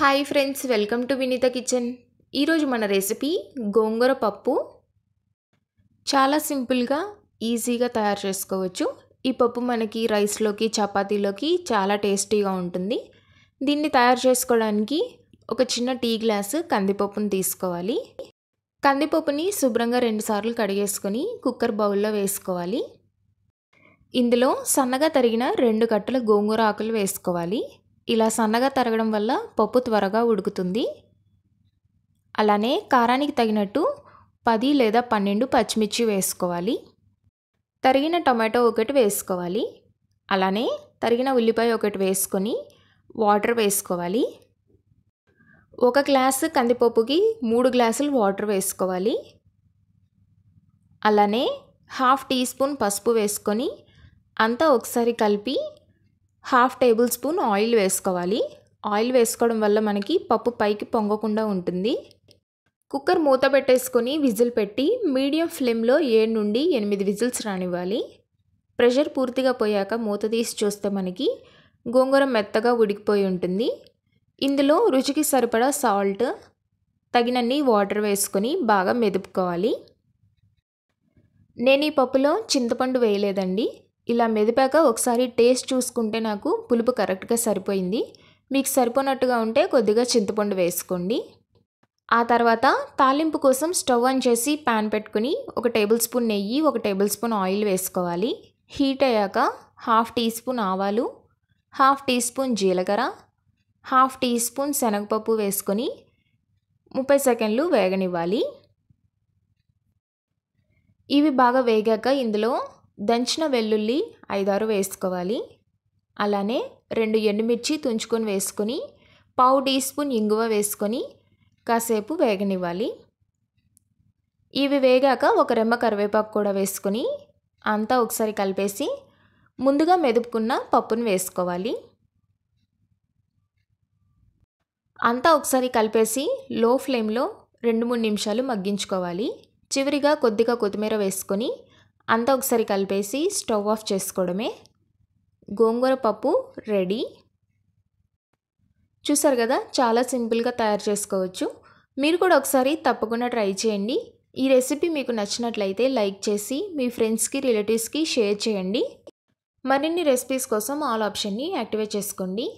hi friends welcome to Vineetha kitchen ఈరోజు మన recipe గోంగూర పప్పు చాలా సింపుల్గా ఈజీగా తయారు చేసుకోవచ్చు ఈ పప్పు మనకి రైస్లోకి చపాతీలోకి చాలా టేస్టీగా ఉంటుంది దీన్ని తయారు చేసుకోవడానికి ఒక చిన్న టీ గ్లాసు కందిపప్పును తీసుకోవాలి కందిపప్పుని శుభ్రంగా రెండుసార్లు కడిగేసుకొని కుక్కర్ బౌల్లో వేసుకోవాలి ఇందులో సన్నగా తరిగిన రెండు కట్టల గోంగూర ఆకులు వేసుకోవాలి ఇలా సన్నగా తరగడం వల్ల పప్పు త్వరగా ఉడుకుతుంది అలానే కారానికి తగినట్టు పది లేదా పన్నెండు పచ్చిమిర్చి వేసుకోవాలి తరిగిన టొమాటో ఒకటి వేసుకోవాలి అలానే తరిగిన ఉల్లిపాయ ఒకటి వేసుకొని వాటర్ వేసుకోవాలి ఒక గ్లాసు కందిపప్పుకి మూడు గ్లాసులు వాటర్ వేసుకోవాలి అలానే హాఫ్ టీ స్పూన్ పసుపు వేసుకొని అంతా ఒకసారి కలిపి హాఫ్ టేబుల్ స్పూన్ ఆయిల్ వేసుకోవాలి ఆయిల్ వేసుకోవడం వల్ల మనకి పప్పు పైకి పొంగకుండా ఉంటుంది కుక్కర్ మూత పెట్టేసుకొని విజిల్ పెట్టి మీడియం ఫ్లేమ్లో ఏడు నుండి ఎనిమిది విజిల్స్ రానివ్వాలి ప్రెషర్ పూర్తిగా పోయాక మూత తీసి చూస్తే మనకి గోంగూర మెత్తగా ఉడికిపోయి ఉంటుంది ఇందులో రుచికి సరిపడా సాల్ట్ తగినన్ని వాటర్ వేసుకొని బాగా మెదుపుకోవాలి నేను ఈ పప్పులో చింతపండు వేయలేదండి ఇలా మెదిపాక ఒకసారి టేస్ట్ చూసుకుంటే నాకు పులుపు కరెక్ట్గా సరిపోయింది మీకు సరిపోనట్టుగా ఉంటే కొద్దిగా చింతపండు వేసుకోండి ఆ తర్వాత తాలింపు కోసం స్టవ్ ఆన్ చేసి ప్యాన్ పెట్టుకుని ఒక టేబుల్ స్పూన్ నెయ్యి ఒక టేబుల్ స్పూన్ ఆయిల్ వేసుకోవాలి హీట్ అయ్యాక హాఫ్ టీ స్పూన్ ఆవాలు హాఫ్ టీ స్పూన్ జీలకర్ర హాఫ్ టీ స్పూన్ శనగపప్పు వేసుకొని ముప్పై సెకండ్లు వేగనివ్వాలి ఇవి బాగా వేగాక ఇందులో దంచిన వెల్లుల్లి ఐదారు వేసుకోవాలి అలానే రెండు ఎండుమిర్చి తుంచుకొని వేసుకొని పావు టీ స్పూన్ ఇంగువ వేసుకొని కాసేపు వేగనివ్వాలి ఇవి వేగాక ఒక రెమ్మ కరివేపాకు కూడా వేసుకొని అంతా ఒకసారి కలిపేసి ముందుగా మెదుపుకున్న పప్పును వేసుకోవాలి అంతా ఒకసారి కలిపేసి లో ఫ్లేమ్లో రెండు మూడు నిమిషాలు మగ్గించుకోవాలి చివరిగా కొద్దిగా కొత్తిమీర వేసుకొని అంతా ఒకసారి కలిపేసి స్టవ్ ఆఫ్ చేసుకోవడమే గోంగూర పప్పు రెడీ చూసారు కదా చాలా సింపుల్గా తయారు చేసుకోవచ్చు మీరు కూడా ఒకసారి తప్పకుండా ట్రై చేయండి ఈ రెసిపీ మీకు నచ్చినట్లయితే లైక్ చేసి మీ ఫ్రెండ్స్కి రిలేటివ్స్కి షేర్ చేయండి మరిన్ని రెసిపీస్ కోసం ఆల్ ఆప్షన్ని యాక్టివేట్ చేసుకోండి